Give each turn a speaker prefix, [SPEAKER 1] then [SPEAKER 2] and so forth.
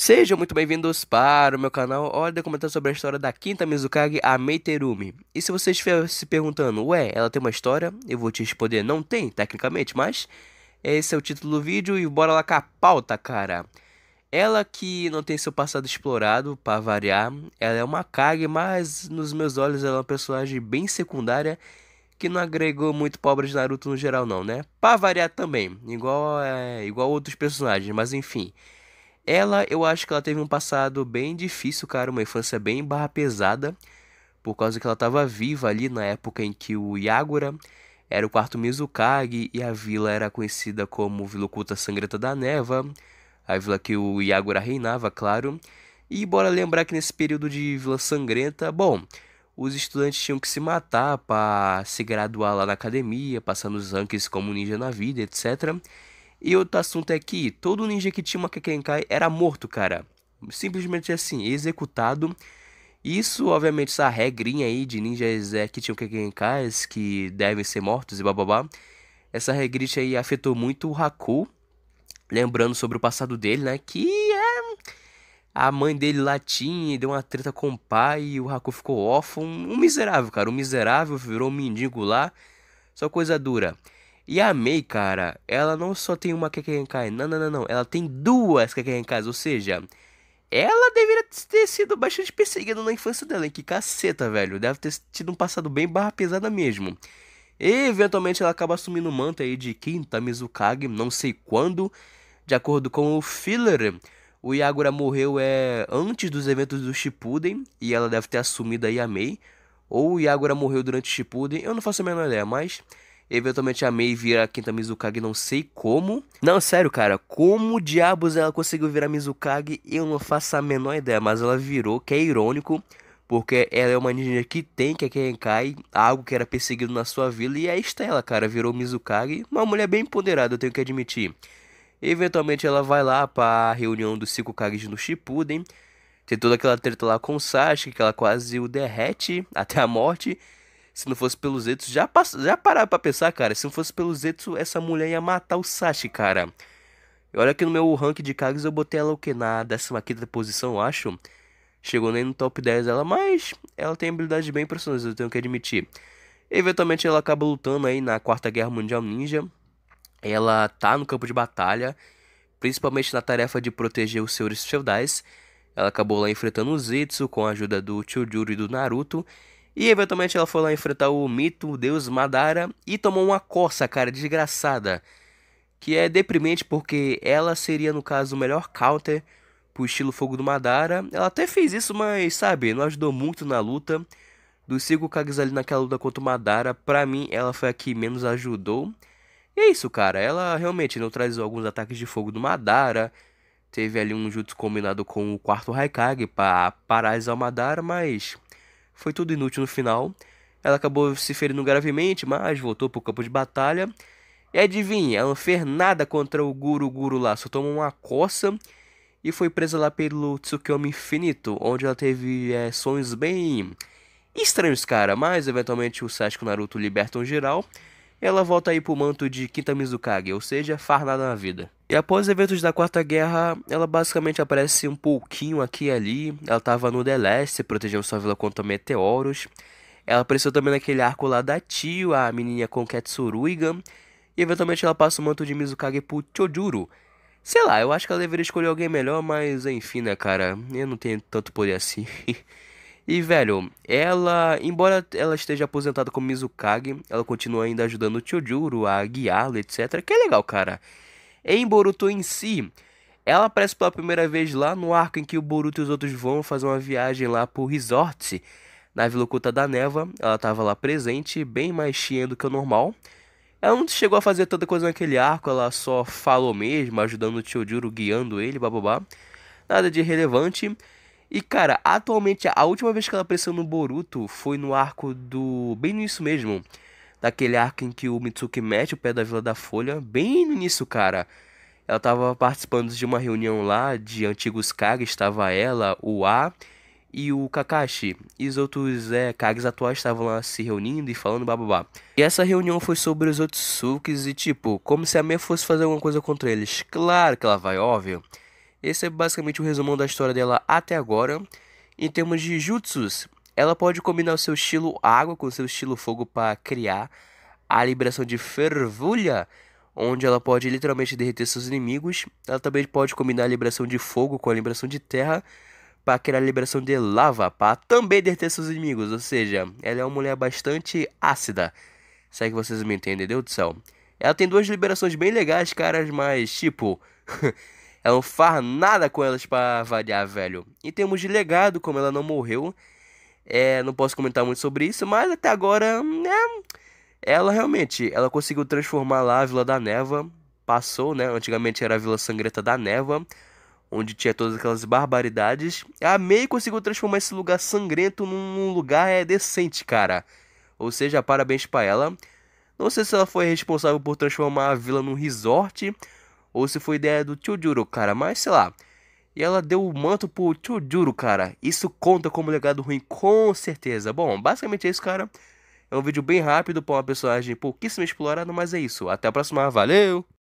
[SPEAKER 1] Sejam muito bem-vindos para o meu canal Olha comentando sobre a história da Quinta Mizukage, a Meiterumi. E se você estiver se perguntando, ué, ela tem uma história? Eu vou te responder, não tem, tecnicamente, mas esse é o título do vídeo e bora lá com a pauta, cara. Ela que não tem seu passado explorado, para variar, ela é uma Kage, mas nos meus olhos ela é uma personagem bem secundária que não agregou muito pobres Naruto no geral não, né? Para variar também, igual, é, igual outros personagens, mas enfim... Ela, eu acho que ela teve um passado bem difícil, cara, uma infância bem barra pesada, por causa que ela estava viva ali na época em que o Yagura era o quarto Mizukage e a vila era conhecida como Vila Oculta Sangrenta da Neva, a vila que o Yagura reinava, claro. E bora lembrar que nesse período de Vila Sangrenta, bom, os estudantes tinham que se matar para se graduar lá na academia, passando os rankings como ninja na vida, etc. E outro assunto é que todo ninja que tinha uma Kekenkai era morto, cara. Simplesmente assim, executado. Isso, obviamente, essa regrinha aí de ninjas é, que tinham Kekenkais que devem ser mortos e bababá. Essa regrinha aí afetou muito o Haku. Lembrando sobre o passado dele, né? Que é. A mãe dele lá tinha, deu uma treta com o pai, e o Haku ficou órfão. Um miserável, cara. Um miserável, virou um mendigo lá. Só coisa dura. E a Mei, cara, ela não só tem uma Kekkenkai, não, não, não, não. Ela tem duas Kekenkais, ou seja, ela deveria ter sido bastante perseguida na infância dela, hein? Que caceta, velho. Deve ter tido um passado bem barra pesada mesmo. E, eventualmente ela acaba assumindo o manto aí de Quinta Mizukage, não sei quando. De acordo com o filler, o Yagura morreu é antes dos eventos do Shippuden e ela deve ter assumido aí a Mei. Ou o Yagura morreu durante o Shippuden, eu não faço a menor ideia, mas Eventualmente a Mei vira quinta Mizukage, não sei como. Não, sério, cara, como diabos ela conseguiu virar Mizukage, eu não faço a menor ideia, mas ela virou, que é irônico, porque ela é uma ninja que tem que é Kenkai, algo que era perseguido na sua vila, e é aí está ela, cara, virou Mizukage, uma mulher bem empoderada, eu tenho que admitir. Eventualmente ela vai lá para a reunião dos cinco Kages no Shippuden, tem toda aquela treta lá com o Sasuke, que ela quase o derrete até a morte, se não fosse pelo Zetsu, já, já pararam pra pensar, cara. Se não fosse pelo Zetsu, essa mulher ia matar o Sashi, cara. Olha que no meu ranking de Kages eu botei ela o que? Na 15 posição, eu acho. Chegou nem no top 10 ela, mas ela tem habilidades bem impressionantes, eu tenho que admitir. Eventualmente ela acaba lutando aí na Quarta Guerra Mundial Ninja. Ela tá no campo de batalha, principalmente na tarefa de proteger os senhores feudais. Ela acabou lá enfrentando o Zetsu com a ajuda do Juro e do Naruto. E eventualmente ela foi lá enfrentar o mito, o deus Madara, e tomou uma coça, cara, desgraçada. Que é deprimente porque ela seria, no caso, o melhor counter pro estilo fogo do Madara. Ela até fez isso, mas, sabe, não ajudou muito na luta. Dos 5 Kags ali naquela luta contra o Madara, pra mim ela foi a que menos ajudou. E é isso, cara. Ela realmente neutralizou alguns ataques de fogo do Madara. Teve ali um jutsu combinado com o quarto Raikage pra paralisar o Madara, mas foi tudo inútil no final. Ela acabou se ferindo gravemente, mas voltou para o campo de batalha. E adivinha, ela não fez nada contra o Guru Guru lá, só tomou uma coça e foi presa lá pelo Tsukiyomi Infinito, onde ela teve é, sonhos bem estranhos, cara. Mas eventualmente o Sasuke e o Naruto libertam geral. E ela volta aí pro manto de Kitami Mizukage, ou seja, farnada nada na vida. E após os eventos da Quarta Guerra, ela basicamente aparece um pouquinho aqui e ali. Ela estava no The protegendo sua vila contra meteoros. Ela apareceu também naquele arco lá da Tio, a menininha com Ketsuruigan. E eventualmente ela passa o manto de Mizukage pro Chojuru. Sei lá, eu acho que ela deveria escolher alguém melhor, mas enfim, né, cara? Eu não tenho tanto poder assim. e, velho, ela, embora ela esteja aposentada como Mizukage, ela continua ainda ajudando o Chojuru a guiá-lo, etc. Que é legal, cara. Em Boruto em si, ela aparece pela primeira vez lá no arco em que o Boruto e os outros vão fazer uma viagem lá pro resort, na Vila Oculta da Neva. Ela estava lá presente, bem mais cheia do que o normal. Ela não chegou a fazer tanta coisa naquele arco, ela só falou mesmo, ajudando o tio Juro, guiando ele, babá, Nada de relevante. E cara, atualmente a última vez que ela apareceu no Boruto foi no arco do. bem nisso mesmo daquele arco em que o Mitsuki mete o pé da Vila da Folha, bem no início, cara. Ela estava participando de uma reunião lá de antigos Kages, estava ela, o A e o Kakashi. E os outros é, Kages atuais estavam lá se reunindo e falando bababá. E essa reunião foi sobre os Suks e tipo, como se a Mei fosse fazer alguma coisa contra eles. Claro que ela vai, óbvio. Esse é basicamente o resumão da história dela até agora. Em termos de jutsus, ela pode combinar o seu estilo água com o seu estilo fogo para criar a liberação de fervulha, onde ela pode literalmente derreter seus inimigos. Ela também pode combinar a liberação de fogo com a liberação de terra para criar a liberação de lava para também derreter seus inimigos. Ou seja, ela é uma mulher bastante ácida. Se é que vocês me entendem, Deus do céu. Ela tem duas liberações bem legais, caras, mas tipo. ela não faz nada com elas para variar, velho. E temos de legado, como ela não morreu, é, não posso comentar muito sobre isso, mas até agora, né? Ela realmente, ela conseguiu transformar lá a Vila da Neva. Passou, né? Antigamente era a Vila Sangrenta da Neva, onde tinha todas aquelas barbaridades. A May conseguiu transformar esse lugar sangrento num lugar é, decente, cara. Ou seja, parabéns para ela. Não sei se ela foi responsável por transformar a vila num resort ou se foi ideia do tio Juro, cara, mas sei lá. E ela deu o manto pro Chujuro, cara. Isso conta como legado ruim, com certeza. Bom, basicamente é isso, cara. É um vídeo bem rápido para uma personagem pouquíssimo explorada, mas é isso. Até a próxima, valeu!